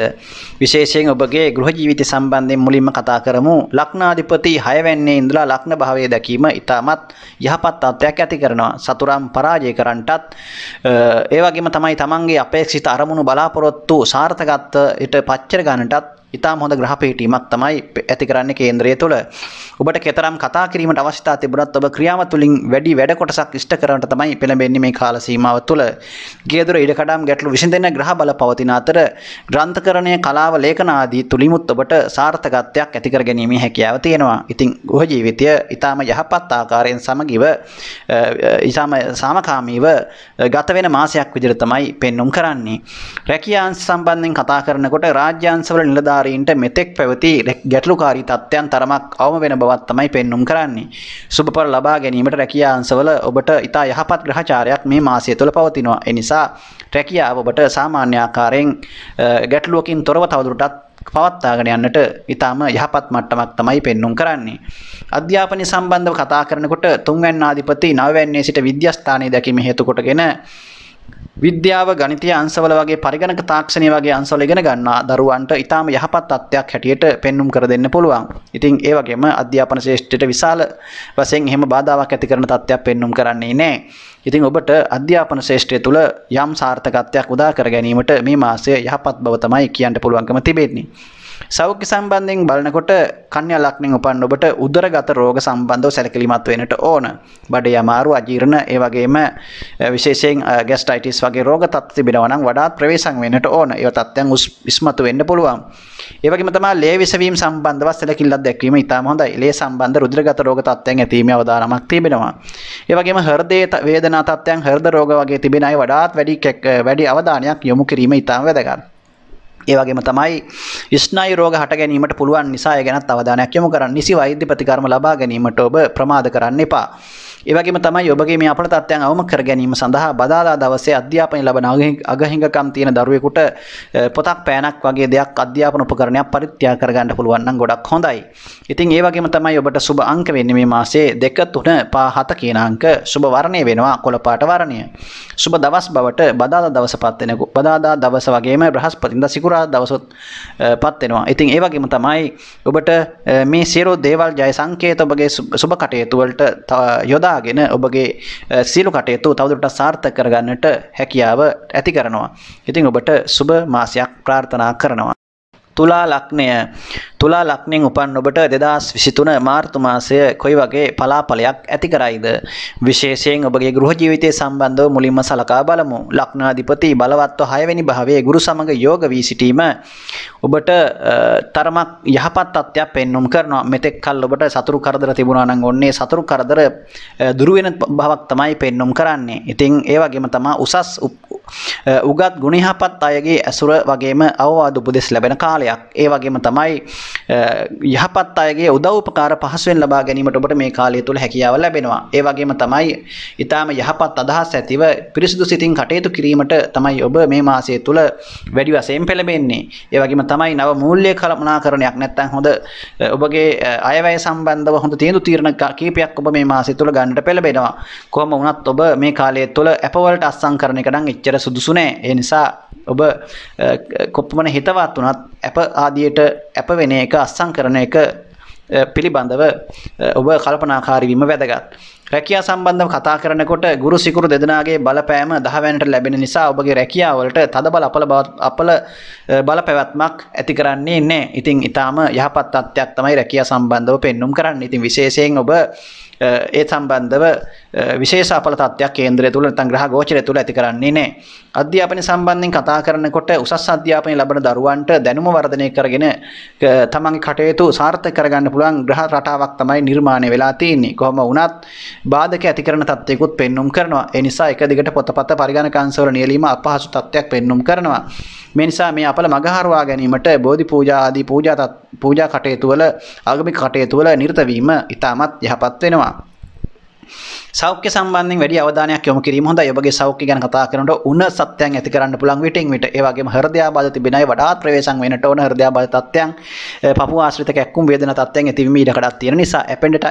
විශේෂයෙන් ඔබගේ ගෘහ ජීවිත සම්බන්ධයෙන් මුලින්ම කතා කරමු ලක්නාධිපති හයවැන්නේ ඉඳලා ලක්න භාවය දැකීම ඉතාමත් යහපත් අත්වයක් ඇති කරනවා සතුරම් පරාජය කරන්නටත් ඒවගේම තමයි තමන්ගේ අපේක්ෂිත අරමුණු බලාපොරොත්තු සාර්ථකත්ත ට පච්චර ගණටත් ඉතාම හොඳ ග්‍රහ පිහිටීමක් තමයි ඇති කරන්නේ කේන්ද්‍රය තුළ. ඔබට කෙතරම් කතා කිරීමට අවශ්‍යතා තිබුණත් ඔබ ක්‍රියාව තුළින් වැඩි වැඩ කොටසක් ඉෂ්ට කරන්නට තමයි පෙළඹෙන්නේ මේ කාල සීමාව තුළ. ගියදොර ඉඩකඩම් ගැටළු විසඳෙන ග්‍රහ බල පවතින අතර ග්‍රන්ථකරණය කලාව ලේඛන ආදී තුලිමුත් ඔබට සාර්ථකත්වයක් ඇති කර ගැනීමේ හැකියාව තියෙනවා. ඉතින් ගෘහ ජීවිතය ඊටාම යහපත් ආකාරයෙන් සමගිව ඊටාම සාමකාමීව ගත වෙන මාසයක් විදිහට තමයි පෙන්눔 කරන්නේ. රැකියාංශ සම්බන්ධයෙන් කතා කරනකොට රාජ්‍යාංශවල නිලධාරීන් කර්මකාරීන්ට මෙතෙක් පැවති ගැටලුකාරී තත්ත්වයන් තරමක් අවම වෙන බවත් තමයි පෙන්눔 කරන්නේ. සුබපර ලබා ගැනීමට රැකියා අංශවල ඔබට ඉතා යහපත් ග්‍රහචාරයක් මේ මාසය තුළ පවතිනවා. ඒ නිසා රැකියාව ඔබට සාමාන්‍ය ආකාරයෙන් ගැටලුවකින් තොරව තවදුරටත් පවත්වාගෙන යන්නට ඉතාම යහපත් මට්ටමක් තමයි පෙන්눔 කරන්නේ. අධ්‍යාපනය සම්බන්ධව කතා කරනකොට තුන්වැන්න ආධිපති නවවැන්නේ සිට විද්‍යස්ථානයේ දැකීම හේතු කොටගෙන විද්‍යාව ගණිතය අංශවල වගේ පරිගණක තාක්ෂණය වගේ අංශවල ඉගෙන ගන්නා දරුවන්ට ඊටාම යහපත් අත්යක් හැටියට පෙන්눔 කර දෙන්න පුළුවන්. ඉතින් ඒ වගේම අධ්‍යාපන ශ්‍රේෂ්ඨයට විශාල වශයෙන් එහෙම බාධාවක් ඇති කරන තත්ත්වයක් පෙන්눔 කරන්නේ නැහැ. ඉතින් ඔබට අධ්‍යාපන ශ්‍රේෂ්ඨය තුළ යම් සාර්ථකත්වයක් උදා කර ගැනීමට මේ මාසය යහපත් බව තමයි කියන්න පුළුවන්කම තිබෙන්නේ. සෞඛ්‍ය සම්බන්ධයෙන් බලනකොට කන්‍යා ලක්ෂණ උපන් ඔබට උදරගත රෝග සම්බන්ධව සැලකිලිමත් වෙන්නට ඕන. බඩේ අමාරු, අජීර්ණ, ඒ වගේම විශේෂයෙන් ગેස්ට්‍රයිටිස් වගේ රෝග තත්ත්ව තිබෙනවා නම් වඩාත් ප්‍රවේශම් වෙන්නට ඕන. ඒවා තත්ත්වයන් ඉස්මතු වෙන්න පුළුවන්. ඒ වගේම තමයි ලේ විසවීම සම්බන්ධව සැලකිලිමත් දැක්වීම ඉතාම හොඳයි. ලේ සම්බන්ධ රුධිරගත රෝග තත්ත්වයන් ඇතිවීමේ අවදානමක් තිබෙනවා. ඒ වගේම හෘදයේ වේදනා තත්ත්වයන් හෘද රෝග වගේ තිබෙන අය වඩාත් වැඩි වැඩි අවධානයක් යොමු කිරීම ඉතාම වැදගත්. ඒවගේම තමයි ස්නයි රෝග හට ගැනීමට පුළුවන් නිසා ගැනත් අවධානයක් යොමු කරන්න නිසි වෛද්‍ය ප්‍රතිකර්ම ලබා ගැනීමට ඔබ ප්‍රමාද කරන්න එපා. ඒවගේම තමයි ඔබගේ මේ අපල තත්ත්වයන් අවම කර ගැනීම සඳහා බදාදා දවසේ අධ්‍යාපනය ලබන අගහිඟකම් තියෙන දරුවෙකුට පොතක් පෑනක් වගේ දෙයක් අධ්‍යාපන උපකරණයක් පරිත්‍යාග කරගන්න පුළුවන් නම් ගොඩක් හොඳයි. ඉතින් ඒ වගේම තමයි ඔබට සුබ අංක වෙන්නේ මේ මාසේ 2 3 5 7 කියන අංක සුබ වර්ණය වෙනවා කොළපාට වර්ණය. සුබ දවස් බවට බදාදා දවස පත් වෙනකු බදාදා දවස වගේම බ්‍රහස්පතින්දා සිකුරාදා දවසත් පත් වෙනවා. ඉතින් ඒ වගේම තමයි ඔබට මේ සියලු දේවල් ජය සංකේත ඔබගේ සුබ කටයුතු වලට යොදා යොදාගෙන ඔබගේ සියලු කටයුතු තවදුරටත් සාර්ථක කරගන්නට හැකියාව ඇති කරනවා. ඉතින් ඔබට සුබ මාසයක් ප්‍රාර්ථනා කරනවා. තුලා ලග්නය තුලා ලක්නින් උපන් ඔබට දෙදස් විසිතුන මාර්තු මාසය කොයි වගේ පලාපලයක් ඇති කරයිද. විශේෂයෙන් ඔබගේ ගෘහ ජීවිතය සම්බන්ධව මුලින්ම සලකා බලමු. ලක්නාධිපති බලවත්ව හයවැනි භාවයේ ගුරු සමඟ යෝග වී සිටීම ඔබට තරමක් යහපත් අත්යක් පෙන්නුම් කරනවා මෙතෙක් කල් ඔබට සතුරු කරදර තිබුණා නම් ඔන්නේ සතුරු කරදර දුරු වෙන බවක් තමයි පෙන්නුම් කරන්නේ. ඉතින් ඒ වගේම තමයි උසස් උගත් ගුණ යහපත් අයගේ ඇසුර වගේම අවවාද උපදෙස් ලැබෙන කාලයක්. ඒ වගේම තමයි යහපත් අයගේ උදව්පකාර පහසුවෙන් ලබා ගැනීමට ඔබට මේ කාලය තුළ හැකියාව ලැබෙනවා. ඒ වගේම තමයි ඊටාම යහපත් අදහස් ඇතිව පිරිසිදු සිතින් කටයුතු කිරීමට තමයි ඔබ මේ මාසය තුළ වැඩි වශයෙන් පෙළඹෙන්නේ. ඒ වගේම තමයි නව මූල්‍ය කළමනාකරණයක් නැත්නම් හොඳ ඔබගේ අයවැය සම්බන්ධව හොඳ තීන්දුව තීරණ කීපයක් ඔබ මේ මාසය තුළ ගන්නට පෙළඹෙනවා. කොහොම වුණත් ඔබ මේ කාලය තුළ අපවලට අත්සන් කරන එක නම් එච්චර සුදුසු නෑ. ඒ නිසා ඔබ කොපමණ හිතවත් වුණත් ඇප ආදියට ඇප වෙන එක අස්සං කරන එක පිළිබඳව ඔබ කල්පනාකාරීවීම වැදගත්. රැකියා සම්බන්ධව කතා කරනකොට ගුරු සිකුරු දෙදෙනාගේ බලපෑම දහවැනට ලැබෙන නිසා ඔබගේ රැකියාවලට තදබල අපල අපල බලපැවැත්මක් ඇති කරන්නේ නැහැ. ඉතින් ඊටාම යහපත් තත්ත්වයක් තමයි රැකියා සම්බන්ධව පෙන්눔 කරන්නේ. ඉතින් විශේෂයෙන් ඔබ ඒ සම්බන්ධව Eh, විශේෂ අපල තත්ත්වයක් කේන්ද්‍රය තුල නැත්නම් ග්‍රහ ගෝචරය තුල ඇති කරන්නේ නැහැ. අධ්‍යාපනය සම්බන්ධයෙන් කතා කරනකොට උසස් අධ්‍යාපනය ලබන දරුවන්ට දැනුම වර්ධනය කරගෙන තමන්ගේ කටයුතු සාර්ථක කරගන්න පුළුවන් ග්‍රහ රටාවක් තමයි නිර්මාණය වෙලා තියෙන්නේ. කොහොම වුණත් බාධක ඇති කරන තත්ත්වයකුත් පෙන්눔 කරනවා. ඒ නිසා එක දිගට පොතපත පරිගණක අංශවල නියැලීම අපහසු තත්ත්වයක් පෙන්눔 කරනවා. මේ නිසා මේ අපල මගහරවා ගැනීමට බෝධි පූජා ආදී පූජා පූජා කටයුතු වල ආගමික කටයුතු වල නිරත වීම ඉතාමත් යහපත් වෙනවා. සෞඛ්‍ය සම්බන්ධයෙන් වැඩි අවධානයක් යොමු කිරීම හොඳයි. ඔබගේ සෞඛ්‍ය ගැන කතා කරනකොට උණ සත්‍යයන් ඇති කරන්න පුළුවන් විටින් විට. ඒ වගේම හෘදයාබාධ තිබෙන අය වඩාත් ප්‍රවේශම් වෙන්නට ඕන හෘදයාබාධ තත්ත්වයන්, පපුව ආශ්‍රිත කැක්කුම් වේදනා තත්ත්වයන් ඇතිවීම ඉඩකඩක් තියෙන නිසා ඇපෙන්ඩට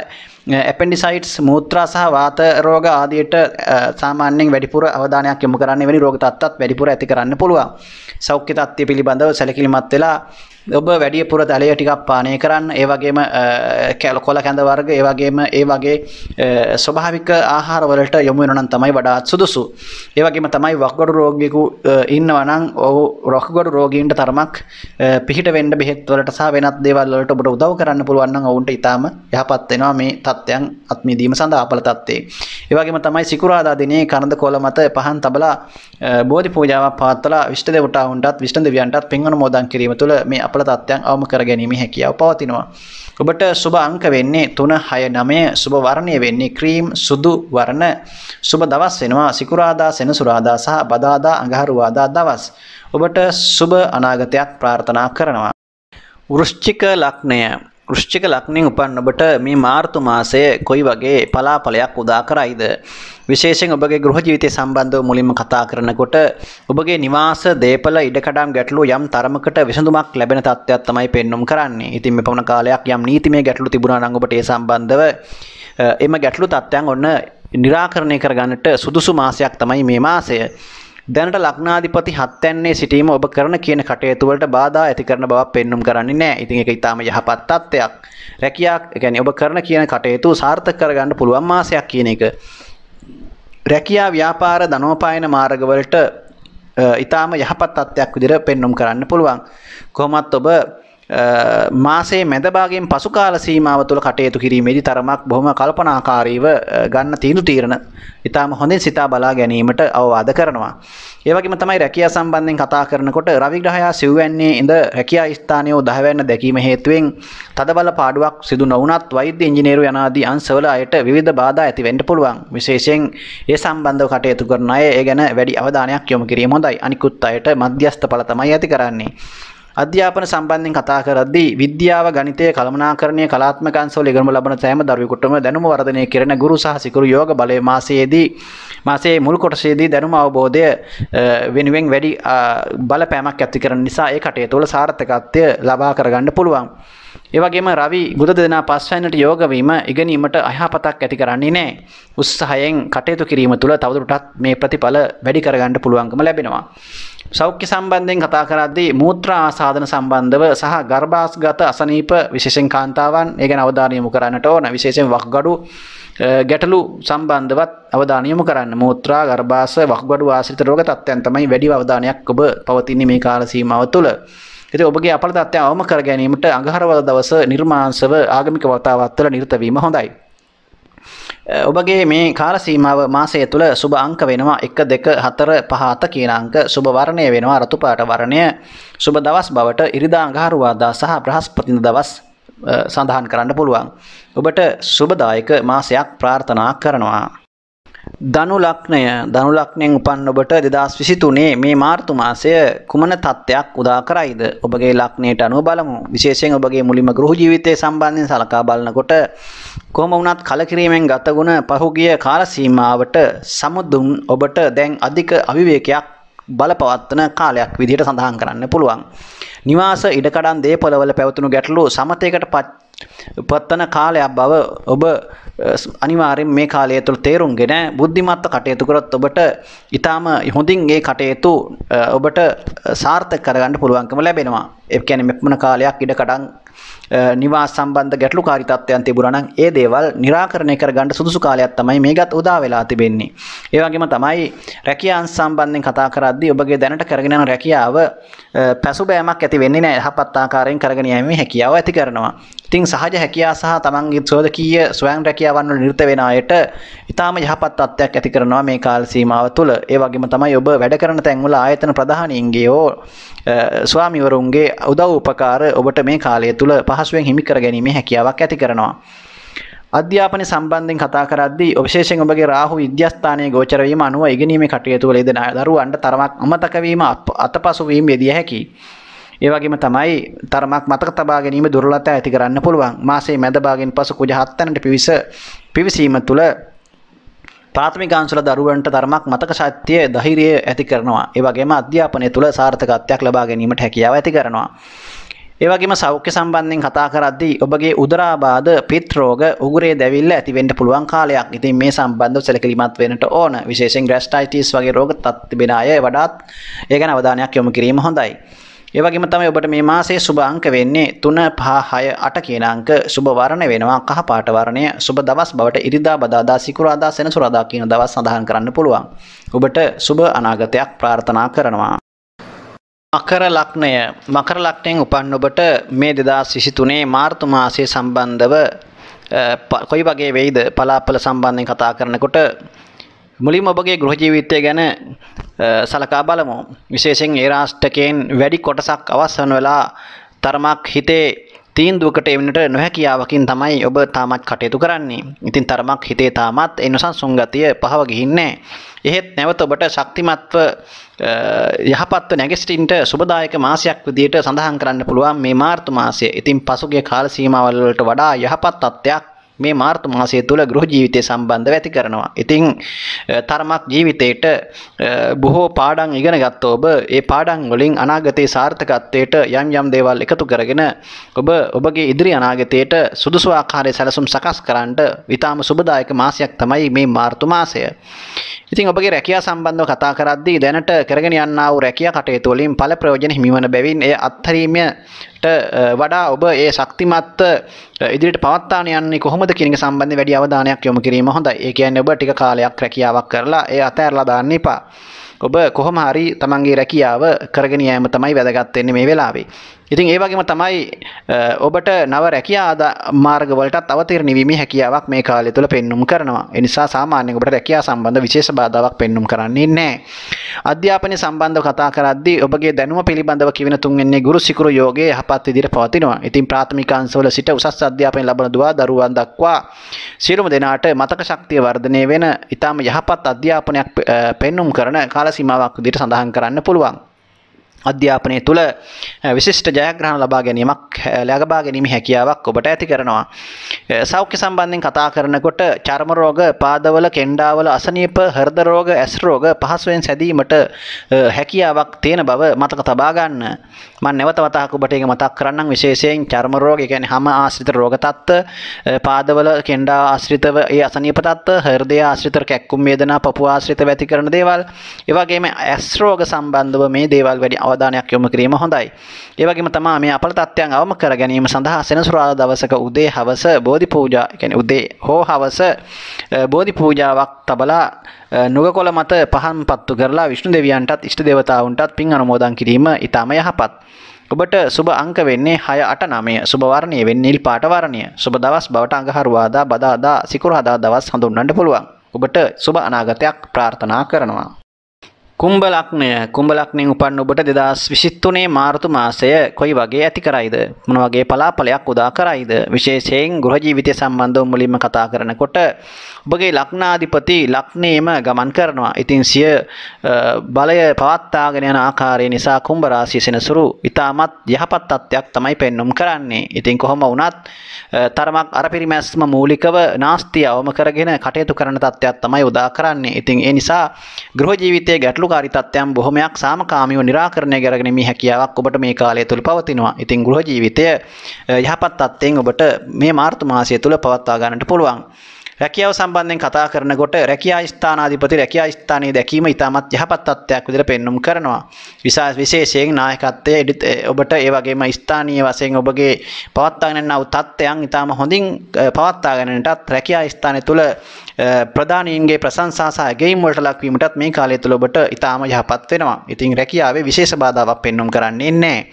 ඇපෙන්ඩිසයිට්ස් මූත්‍රා සහ වාත රෝග ආදියට සාමාන්‍යයෙන් වැඩිපුර අවධානයක් යොමු කරන්න වෙනි රෝග තත්ත්වත් වැඩිපුර ඇති කරන්න පුළුවන්. සෞඛ්‍ය තත්ත්වය පිළිබඳව සැලකිලිමත් වෙලා ඔබ වැඩිය පුර තැලය ටිකක් පානය කරන්න ඒවගේම කැල කොල කැඳ වර්ග ඒවගේම ඒ වගේ ස්වභාවික ආහාරවලට යොමු වෙනනම් තමයි වඩාත් සුදුසු ඒවගේම තමයි වක්ගොඩු රෝගිකු ඉන්නවනම් ඔහු රොක්ගොඩු රෝගීන්ට තරමක් පිහිට වෙන්ඩ බෙහෙත්වලට සහ වෙනත් දේවල්ලට ඔබට උදව් කරන්න පුළුවන් ඔවුන්ට ඉතාම යහපත් වෙනවා මේ තත්ත්වයන් අත්මිදීම සඳහා අපල තත්ත්වේ ඒවගේම තමයි සිකුරාදා දිනේ කරඳ කොල මත පහන් තබලා බෝධි පූජාවක් පවත්වලා විෂ්ට දෙවටාවුන්ටත් විෂ්ට දෙවියන්ටත් පින් අනුමෝදන් කිරීම තුළ මේ අප අපල තත්ත්වයන් අවම කර ගැනීම හැකියාව පවතිනවා. ඔබට සුබ අංක වෙන්නේ 3 6 9 සුබ වර්ණය වෙන්නේ ක්‍රීම් සුදු වර්ණ. සුබ දවස් වෙනවා සිකුරාදා සෙනසුරාදා සහ බදාදා අඟහරුවාදා දවස්. ඔබට සුබ අනාගතයක් ප්‍රාර්ථනා කරනවා. වෘශ්චික ලග්නය ෘෂ්චික ලක්ෂණයෙන් උපන්න ඔබට මේ මාර්තු මාසය කොයි වගේ පලාඵලයක් උදා කරයිද විශේෂයෙන් ඔබගේ ගෘහ ජීවිතය සම්බන්ධව මුලින්ම කතා කරනකොට ඔබගේ නිවාස දේපල ඉඩකඩම් ගැටලු යම් තරමකට විසඳුමක් ලැබෙන තත්ත්වයක් තමයි පෙන්눔 කරන්නේ. ඉතින් මේ පමණ කාලයක් යම් නීතිමය ගැටලු තිබුණා නම් ඔබට ඒ සම්බන්ධව එම ගැටලු තත්ත්වයන් ඔන්න निराකරණය කරගන්නට සුදුසු මාසයක් තමයි මේ මාසය. දැනට ලග්නාධිපති හත්යන්නේ සිටීම ඔබ කරන කියන කටයුතු වලට බාධා ඇති කරන බව පෙන්눔 කරන්නේ නැහැ. ඉතින් ඒක ඊටාම යහපත් තත්ත්වයක්. රැකියාවක් يعني ඔබ කරන කියන කටයුතු සාර්ථක කරගන්න පුළුවන් මාසයක් කියන එක. රැකියා ව්‍යාපාර ධනෝපායන මාර්ගවලට ඊටාම යහපත් තත්ත්වයක් විදිහට පෙන්눔 කරන්න පුළුවන්. කොහොමත් ඔබ මාසේ මැදභාගෙන් පසු කාල සීමාව තුළ කටයුතු කිරීමේදී තරමක් බොහොම කල්පනාකාරීව ගන්න තීන්දු තීරණ ඉතාම හොඳින් සිතා බලා ගැනීමට අවවාද කරනවා. ඒවගේම තමයි රැකියා සම්බන්ධයෙන් කතා කරනකොට රවිග්‍රහයා සිව්වැන්නේ ඉඳ රැකියා ස්ථානයෝ දහවැන්න දැකීම හේතුවෙන් තදබල පාඩුවක් සිදු නොවුනත් වෛද්‍ය ඉංජිනේරු යනාදී අංශවල අයට විවිධ බාධා ඇති වෙන්න පුළුවන්. විශේෂයෙන් ඒ සම්බන්ධව කටයුතු කරන අය ඒ ගැන වැඩි අවධානයක් යොමු කිරීම හොඳයි. අනිකුත් අයට මධ්‍යස්ථ ඵල තමයි ඇති කරන්නේ. අධ්‍යාපන සම්බන්ධයෙන් කතා කරද්දී විද්‍යාව ගණිතය කළමනාකරණය කලාත්මකංශවල ඉගෙනීම ලබන සෑම දරුවෙකුටම දැනුම වර්ධනය කරන ගුරු සහ සිකුරු යෝග බලය මාසයේදී මාසේ මුල් කොටසේදී දැනුම අවබෝධය වෙනුවෙන් වැඩි බලපෑමක් ඇති කරන නිසා ඒ කටය තුළ සාර්ථකත්වය ලබා කරගන්න පුළුවන්. ඒවගේම රවි ගුද දෙනා පස්වැන්නට යෝගවීම ඉගෙනීමට අයහපතක් ඇති කරන්නේ නෑ උත්සාහයෙන් කටයුතු කිරීම තුළ තවදුරටත් මේ ප්‍රතිඵල වැඩි කරගන්න පුළුවන්කම ලැබෙනවා. සෞඛ්‍ය සම්බන්ධයෙන් කතා කරද්දී මූත්‍රා ආසාදන සම්බන්ධව සහ ගර්භාෂගත අසනීප විශේෂයෙන් කාන්තාවන් ඒ ගැන අවධානය යොමු කරන්නට ඕන විශේෂයෙන් වක්ගඩු ගැටලු සම්බන්ධවත් අවධානය යොමු කරන්න මූත්‍රා ගර්භාෂ වක්ගඩු ආශ්‍රිත රෝග තත්ත්වයන් තමයි වැඩි අවධානයක් ඔබ පවතින්නේ මේ කාල සීමාව තුළ ඉතින් ඔබගේ අපල තත්ත්වය අවම කර ගැනීමට අඟහරුවාදා දවස නිර්මාංශව ආගමික වතාවත් තුළ නිරත වීම හොඳයි ඔබගේ මේ කාලසීමාව මාසය තුළ සුභ අංක වෙනවා එක දෙක හතර පහත කියන අංක සුභ වර්ණය වෙනවා රතුපාට වර්ණය සුභ දවස් බවට ඉරිදා අඟහරුවාදා සහ බ්‍රහස්පතින්ද දවස් සඳහන් කරන්න පුළුවන්. ඔබට සුබදායක මාසයක් ප්‍රාර්ථනා කරනවා. ධනු ලක්නය ධනු ලක්නයෙන් උපන් ඔබට දෙදස් විසිතුනේ මේ මාර්තු මාසය කුමන තත්ත්වයක් උදා කරයිද ඔබගේ ලක්නයට අනුව බලමු විශේෂයෙන් ඔබගේ මුලිම ගෘහ ජීවිතය සම්බන්ධයෙන් සලකා බලනකොට කොහොම වුණත් කලකිරීමෙන් ගතගුණ පහුගිය කාල සීමාවට සමුදුන් ඔබට දැන් අධික අවිවේකයක් බලපවත්වන කාලයක් විදිහට සඳහන් කරන්න පුළුවන්. නිවාස ඉඩකඩන් දේපළවල පැවතුණු ගැටලු සමතයකට පත් උපත්වන කාලයක් බව ඔබ අනිවාරෙන් මේ කාලය තුළ තේරුම් ගෙන බුද්ධිමත්ව කටයුතු කරොත් ඔබට ඉතාම හොඳින් ඒ කටයුතු ඔබට සාර්ථක කරගන්න පුළුවන්කම ලැබෙනවා ඒ කියන්නේ මෙපමණ කාලයක් ඉඩකඩම් නිවාස සම්බන්ධ ගැටලුකාරී තත්ත්වයන් තිබුණා නම් ඒ දේවල් निराකරණය කරගන්න සුදුසු කාලයක් තමයි මේකත් උදා වෙලා තිබෙන්නේ. ඒ වගේම තමයි රැකියාන් සම්බන්ධයෙන් කතා කරද්දී ඔබගේ දැනට කරගෙන යන රැකියාව පැසුබෑමක් ඇති වෙන්නේ නැහැ. යහපත් ආකාරයෙන් කරගෙන යෑමේ හැකියාව ඇති කරනවා. ඉතින් සහජ හැකියා සහ තමන්ගේ සෝදකීය ස්වයං රැකියාවන් වල නිරත වෙන අයට ඊටාම යහපත් තත්ත්වයක් ඇති කරනවා මේ කාල සීමාව තුළ. ඒ වගේම තමයි ඔබ වැඩ කරන තැන්වල ආයතන ප්‍රධානීන්ගේ හෝ ස්වාමිවරුන්ගේ උදව් උපකාර ඔබට මේ කාලය තුළ පහසුවෙන් හිමිකර ගැනීම හැකියාවක් ඇති කරනවා. අධ්‍යාපන සම්බන්ධෙන් කතා කරද්දී විශේෂයෙන් ඔබගේ රාහු විද්‍යස්ථානයේ ගෝචර වීම අනුව ඉගෙනීමේ කටයුතු වල යෙදෙන දරුවන්ට තරමක් අමතක වීම අතපසු වීම යෙදිය හැකියි. ඒ වගේම තමයි තරමක් මතක තබා ගැනීම දුර්වලතා ඇති කරන්න පුළුවන්. මාසයේ මැද භාගයෙන් පසු කුජ 7 වෙනිට පිවිස පිවිසීම තුළ ප්‍රාථමිකාංශල දරුවන්ට ධර්මක් මතක ශක්තිය ධෛර්යය ඇති කරනවා. ඒ වගේම අධ්‍යාපනය තුළ සාර්ථකත්වයක් ලබා ගැනීමට හැකියාව ඇති කරනවා. ඒ වගේම සෞඛ්‍ය සම්බන්ධයෙන් කතා කරද්දී ඔබගේ උදරාබාධ, පිත් රෝග, උගුරේ දැවිල්ල ඇති වෙන්න පුළුවන් කාලයක්. ඉතින් මේ සම්බන්ධව සැලකිලිමත් වෙන්නට ඕන. විශේෂයෙන් ග්‍රැස්ටයිටිස් වගේ රෝග තත් තිබෙන අය වඩාත් ඒ ගැන අවධානයක් යොමු කිරීම හොඳයි. ඒ වගේම තමයි ඔබට මේ මාසයේ සුබ අංක වෙන්නේ 3 5 6 8 කියන අංක. සුබ වර්ණ වෙනවා කහ පාට වර්ණය. සුබ දවස් බවට ඉරිදා බදාදා සිකුරාදා සෙනසුරාදා කියන දවස් සඳහන් කරන්න පුළුවන්. ඔබට සුබ අනාගතයක් ප්‍රාර්ථනා කරනවා. මකර ලග්නය මකර ලග්නයෙන් උපන් ඔබට මේ 2023 මාර්තු මාසයේ සම්බන්ධව කොයි වගේ වෙයිද පලාපල සම්බන්ධයෙන් කතා කරනකොට මුලින්ම ඔබගේ ගෘහ ජීවිතය ගැන සලකා බලමු. විශේෂයෙන් ඒ රාෂ්ටකයෙන් වැඩි කොටසක් අවසන් වෙලා තරමක් හිතේ තීන්දුවකට එන්නට නොහැකියාවකින් තමයි ඔබ තාමත් කටයුතු කරන්නේ. ඉතින් තරමක් හිතේ තාමත් ඒ නොසන්සුන් ගතිය පහව ගිහින්නේ එහෙත් නැවත ඔබට ශක්තිමත්ව යහපත්ව නැගසිටින්ට සුබදායක මාසයක් විදියට සඳහන් කරන්න පුළුවන් මේ මාර්තු මාසය. ඉතින් පසුගිය කාල සීමාවල් වලට වඩා යහපත් තත්ත්වයක් මේ මාර්තු මාසය තුළ ගෘහ ජීවිතය සම්බන්ධව ඇති කරනවා. ඉතින් තරමක් ජීවිතයට බොහෝ පාඩම් ඉගෙන ගත්ත ඔබ ඒ පාඩම් වලින් අනාගතයේ සාර්ථකත්වයට යම් යම් දේවල් එකතු කරගෙන ඔබ ඔබගේ ඉදිරි අනාගතයට සුදුසු ආකාරයේ සැලසුම් සකස් කරන්නට ඊටාම සුබදායක මාසයක් තමයි මේ මාර්තු මාසය. ඉතින් ඔබගේ රැකියා සම්බන්ධව කතා කරද්දී දැනට කරගෙන යන්නා වූ රැකියා කටයුතු වලින් ඵල ප්‍රයෝජන හිමිවන බැවින් එය අත්හැරීමේ වඩා ඔබ ඒ ශක්තිමත්ත ඉදිරිට පවත්තානයන්නේ කොහොමද කිරින් සම්බන්ධ වැඩි අවධානයක් යොමු කිරීම හොඳ ඒ කියන්නේ ඔබ ටික කාලයක් රැකියාවක් කරලා ඒ අතෑරලා දාන්න එපා ඔබ කොහොම හරි තමන්ගේ රැකියාව කරගෙන යෑම තමයි වැදගත් වෙන්නේ මේ වෙලාවේ ඉතින් ඒ වගේම තමයි ඔබට නව රැකියා මාර්ගවලට අවතීර නිවීමේ හැකියාවක් මේ කාලය තුළ පෙන්눔 කරනවා. ඒ නිසා සාමාන්‍යයෙන් ඔබට රැකියා සම්බන්ධ විශේෂ බාධාවක් පෙන්눔 කරන්නේ නැහැ. අධ්‍යාපනය සම්බන්ධව කතා කරද්දී ඔබගේ දැනුම පිළිබඳව කියවෙන තුන්වෙනි ගුරු සිකුරු යෝගයේ යහපත් විදිහට පවතිනවා. ඉතින් ප්‍රාථමික අංශවල සිට උසස් අධ්‍යාපනය ලබන දුවා දරුවන් දක්වා සියලුම දෙනාට මතක ශක්තිය වර්ධනය වෙන ඉතාම යහපත් අධ්‍යාපනයක් පෙන්눔 කරන කාල සීමාවක් විදිහට සඳහන් කරන්න පුළුවන්. අධ්‍යාපනය තුළ විශිෂ්ට ජයග්‍රහණ ලබා ගැනීමක් ලැබා ගැනීම හැකියාවක් ඔබට ඇති කරනවා. සෞඛ්‍ය සම්බන්ධයෙන් කතා කරනකොට චර්ම රෝග, පාදවල, කෙන්ඩාවල අසනීප, හෘද රෝග, ඇස් රෝග පහසුවෙන් සැදීමට හැකියාවක් තියෙන බව මතක තබා ගන්න. මම නැවත වතාවක් ඔබට ඒක මතක් කරන්නම් විශේෂයෙන් චර්ම රෝග, ඒ කියන්නේ හැම ආශ්‍රිත රෝග තත්ත්ව, පාදවල කෙන්ඩා ආශ්‍රිතව ඒ අසනීප තත්ත්ව, හෘදය ආශ්‍රිත කැක්කුම් වේදනා, පපුව ආශ්‍රිතව ඇති කරන දේවල්, ඒ වගේම ඇස් රෝග සම්බන්ධව මේ දේවල් වැඩි අවධානයක් යොමු කිරීම හොඳයි. ඒ වගේම තමයි මේ අපල තත්ත්වයන් අවම කර ගැනීම සඳහා සෙනසුරාදා දවසක උදේ හවස බෝධි පූජා කියන්නේ උදේ හෝ හවස බෝධි පූජාවක් තබලා නුගකොළ මත පහන් පත්තු කරලා විෂ්ණු දෙවියන්ටත් ඉෂ්ට දෙවතාවුන්ටත් පින් අනුමෝදන් කිරීම ඊටම යහපත්. ඔබට සුබ අංක වෙන්නේ 6 8 9 සුබ වර්ණය වෙන්නේ නිල් පාට වර්ණය. සුබ දවස් බවට අඟහරුවාදා බදාදා සිකුරාදා දවස් හඳුන්වන්න පුළුවන්. ඔබට සුබ අනාගතයක් ප්‍රාර්ථනා කරනවා. කුම්භ ලග්නය කුම්භ ලග්නෙන් උපන් ඔබට 2023 මාර්තු මාසය කොයි වගේ ඇති කරයිද මොන වගේ පලාපලයක් උදා කරයිද විශේෂයෙන් ගෘහ ජීවිතය සම්බන්ධව මුලින්ම කතා කරනකොට ඔබගේ ලග්නාධිපති ලග්නේම ගමන් කරනවා. ඉතින් සිය බලය පවත්වාගෙන යන ආකාරය නිසා කුම්භ රාශිය සෙනසුරු ඊටමත් යහපත් තත්ත්වයක් තමයි පෙන්눔 කරන්නේ. ඉතින් කොහොම වුණත් තරමක් අර පිරිමැස්ම මූලිකව නාස්තිය අවම කරගෙන කටයුතු කරන තත්ත්වයක් තමයි උදා කරන්නේ. ඉතින් ඒ නිසා ගෘහ ජීවිතයේ ගැටලු ගැටලුකාරී තත්ත්වයන් බොහොමයක් සාමකාමීව निराකරණය කරගෙන මේ හැකියාවක් ඔබට මේ කාලය තුල පවතිනවා. ඉතින් ගෘහ ජීවිතය යහපත් තත්ත්වයෙන් ඔබට මේ මාර්තු මාසය තුල පවත්වා ගන්නට පුළුවන්. රැකියාව සම්බන්ධයෙන් කතා කරනකොට රැකියා ස්ථානාධිපති රැකියා ස්ථානයේ දැකීම ඉතාමත් යහපත් තත්ත්වයක් විදිහට පෙන්눔 කරනවා. විශේෂයෙන් නායකත්වය ඔබට ඒ වගේම ස්ථානීය වශයෙන් ඔබගේ පවත්වාගෙන යන තත්ත්වයන් ඉතාම හොඳින් පවත්වා ගැනීමටත් රැකියා ස්ථානය තුළ ප්‍රධානීන්ගේ ප්‍රසංසා සහ ඇගැයීම් වලට ලක්වීමටත් මේ කාලය තුළ ඔබට ඉතාම යහපත් වෙනවා. ඉතින් රැකියාවේ විශේෂ බාධාවක් පෙන්වුම් කරන්නේ නැහැ.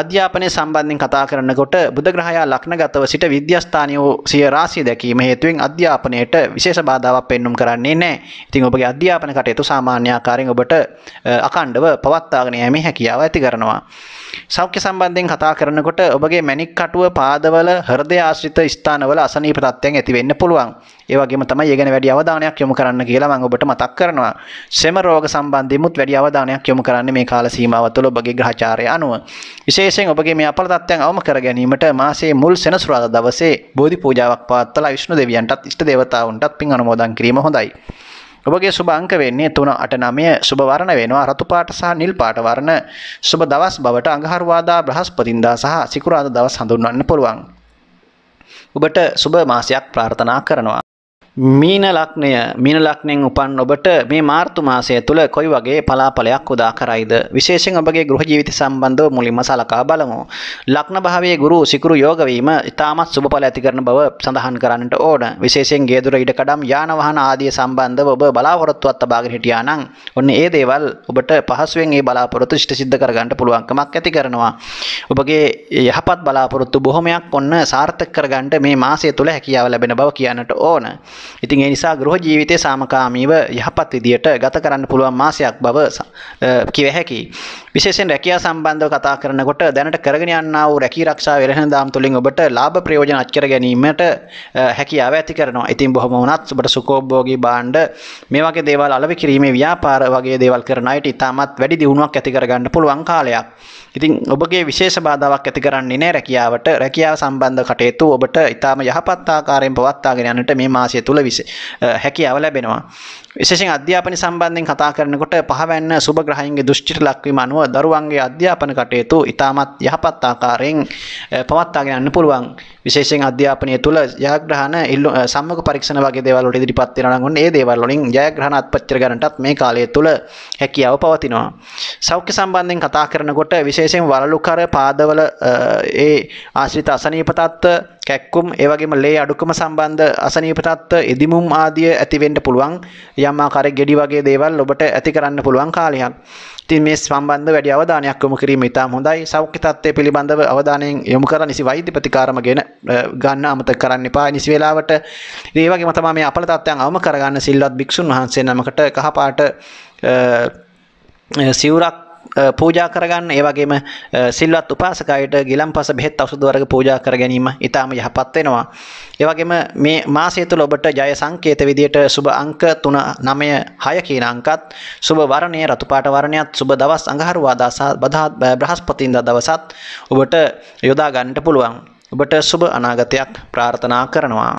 අධ්‍යාපනය සම්බන්ධයෙන් කතා කරනකොට බුදග්‍රහයා ලක්නගතව සිට විද්‍යස්ථානයෝ සිය රාශිය දැකීම හේතුවෙන් අධ්‍යාපනයට විශේෂ බාධාවක් පෙන්눔 කරන්නේ නැහැ. ඉතින් ඔබගේ අධ්‍යාපන කටයුතු සාමාන්‍ය ආකාරයෙන් ඔබට අකණ්ඩව පවත්වාගෙන යෑමේ හැකියාව ඇති කරනවා. සෞඛ්‍ය සම්බන්ධයෙන් කතා කරනකොට ඔබගේ මැණික් කටුව පාදවල හෘදය ආශ්‍රිත ස්ථානවල අසනීප තත්ත්වයන් ඇති වෙන්න පුළුවන්. ඒ වගේම තමයි ඒ ගැන වැඩි අවධානයක් යොමු කරන්න කියලා මම ඔබට මතක් කරනවා. සෙම රෝග සම්බන්ධයෙන්මුත් වැඩි අවධානයක් යොමු කරන්න මේ කාල සීමාව තුළ ඔබගේ ග්‍රහචාරය අනුව. විශේෂයෙන් ඔබගේ මේ අපල තත්ත්වයන් අවම කර ගැනීමට මාසයේ මුල් සෙනසුරාදා දවසේ බෝධි පූජාවක් පවත්වලා විෂ්ණු දෙවියන්ටත් ඉෂ්ට දේවතාවුන්ටත් පින් අනුමෝදන් කිරීම හොඳයි. ඔබගේ සුබ අංක වෙන්නේ 3 8 9 සුබ වර්ණ වෙනවා රතු පාට සහ නිල් පාට වර්ණ සුබ දවස් බවට අඟහරුවාදා බ්‍රහස්පතින්දා සහ සිකුරාදා දවස් හඳුන්වන්න පුළුවන් ඔබට සුබ මාසයක් ප්‍රාර්ථනා කරනවා මීන ලක්නය මීන ලක්නෙන් උපන් ඔබට මේ මාර්තු මාසය තුළ කොයි වගේ පලාපලයක් උදා කරයිද විශේෂයෙන් ඔබගේ ගෘහ ජීවිත සම්බන්ධව මුලින්ම සලකා බලමු ලග්න භාවයේ ගුරු සිකුරු යෝග වීම ඉතාමත් සුබ ඵල ඇති කරන බව සඳහන් කරන්නට ඕන විශේෂයෙන් ගේ දොර ඉඩකඩම් යාන වාහන ආදී සම්බන්ධව ඔබ බලාපොරොත්තුවක් තබාගෙන හිටියා නම් ඔන්න ඒ දේවල් ඔබට පහසුවෙන් ඒ බලාපොරොත්තු ඉෂ්ට සිද්ධ කරගන්න පුළුවන්කමක් ඇති කරනවා ඔබගේ යහපත් බලාපොරොත්තු බොහොමයක් ඔන්න සාර්ථක කරගන්න මේ මාසය තුළ හැකියාව ලැබෙන බව කියන්නට ඕන ඉතින් ඒ නිසා ගෘහ ජීවිතය සාමකාමීව යහපත් විදියට ගත කරන්න පුළුවන් මාසයක් බව කිව හැකියි. විශේෂයෙන් රැකියා සම්බන්ධව කතා කරනකොට දැනට කරගෙන යන්නා වූ රැකී ආරක්ෂා වෙළඳාම් තුලින් ඔබට ලාභ ප්‍රයෝජන අත්කර ගැනීමට හැකියාව ඇති කරනවා. ඉතින් බොහොම වුණත් ඔබට සුඛෝභෝගී භාණ්ඩ මේ වගේ දේවල් අලෙවි කිරීමේ ව්‍යාපාර වගේ දේවල් කරන අයට ඉතාමත් වැඩි දියුණුවක් ඇති කරගන්න පුළුවන් කාලයක්. ඉතින් ඔබගේ විශේෂ බාධාවක් ඇති කරන්නේ නැහැ රැකියාවට රැකියාව සම්බන්ධ කටයුතු ඔබට ඉතාම යහපත් ආකාරයෙන් පවත්වාගෙන යන්නට මේ මාසය තුල හැකියාව ලැබෙනවා විශේෂයෙන් අධ්‍යාපන සම්බන්ධයෙන් කතා කරනකොට පහවැන්න සුබ ග්‍රහයන්ගේ දෘෂ්ටියට ලක්වීම අනුව දරුවන්ගේ අධ්‍යාපන කටයුතු ඉතාමත් යහපත් ආකාරයෙන් පවත්වාගෙන යන්න පුළුවන්. විශේෂයෙන් අධ්‍යාපනය තුළ ජයග්‍රහණ සම්මක පරීක්ෂණ වගේ දේවල් වලට ඉදිරිපත් වෙනවා නම් ඔන්න ඒ දේවල් වලින් ජයග්‍රහණ අත්පත්‍ර ගන්නටත් මේ කාලය තුළ හැකියාව පවතිනවා. සෞඛ්‍ය සම්බන්ධයෙන් කතා කරනකොට විශේෂයෙන් වලලුකර පාදවල ඒ ආශ්‍රිත අසනීප තත්ත්ව කැක්කුම් ඒවගේම ලේ අඩුකම සම්බන්ධ අසනීපතත්ව එදිමුම් ආදිය ඇතිවෙන්ට පුළුවන් යම්මාකාර ගෙඩි වගේ දේවල් ඔබට ඇති කරන්න පුළුවන් කාලයන් තින් මේ සම්බන්ධ වැඩි අවධානයක් යොමු කිරීම ඉතා හොඳයි සෞඛ්‍ය තත්ත්වය පිළිබඳව අවධානයෙන් යොමු කර නිසි වෛද්‍ය ප්‍රතිකාරම ගෙන ගන්න අමතක කරන්න එපා නිසි වෙලාවට ඒ වගේම තමයි මේ අපල තත්ත්වයන් අවම කරගන්න සිල්වත් භික්ෂුන් වහන්සේ නමකට කහපාට සිවුරක් පූජා කරගන්න ඒ වගේම සිල්වත් උපාසකයට ගිලම්පස බෙහෙත් ඖෂධ වර්ග පූජා කර ගැනීම ඊටාම යහපත් වෙනවා. ඒ වගේම මේ මාසය තුළ ඔබට ජය සංකේත විදියට සුබ අංක 3 9 6 කියන අංකත් සුබ වර්ණය රතු පාට වර්ණයත් සුබ දවස් අඟහරුවාදා සහ බ්‍රහස්පතින්දා දවසත් ඔබට යොදා ගන්නට පුළුවන්. ඔබට සුබ අනාගතයක් ප්‍රාර්ථනා කරනවා.